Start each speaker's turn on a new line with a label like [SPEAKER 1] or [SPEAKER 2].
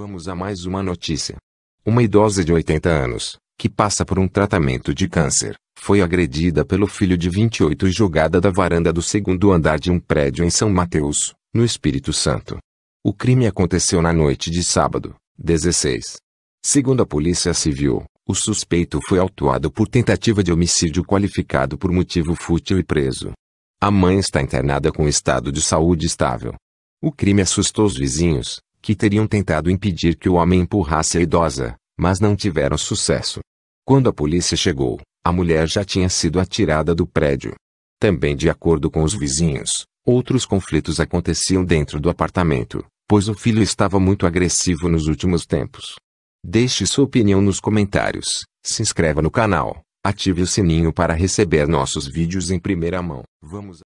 [SPEAKER 1] Vamos a mais uma notícia. Uma idosa de 80 anos, que passa por um tratamento de câncer, foi agredida pelo filho de 28 e jogada da varanda do segundo andar de um prédio em São Mateus, no Espírito Santo. O crime aconteceu na noite de sábado, 16. Segundo a Polícia Civil, o suspeito foi autuado por tentativa de homicídio qualificado por motivo fútil e preso. A mãe está internada com estado de saúde estável. O crime assustou os vizinhos, que teriam tentado impedir que o homem empurrasse a idosa, mas não tiveram sucesso. Quando a polícia chegou, a mulher já tinha sido atirada do prédio. Também de acordo com os vizinhos, outros conflitos aconteciam dentro do apartamento, pois o filho estava muito agressivo nos últimos tempos. Deixe sua opinião nos comentários, se inscreva no canal, ative o sininho para receber nossos vídeos em primeira mão.
[SPEAKER 2] Vamos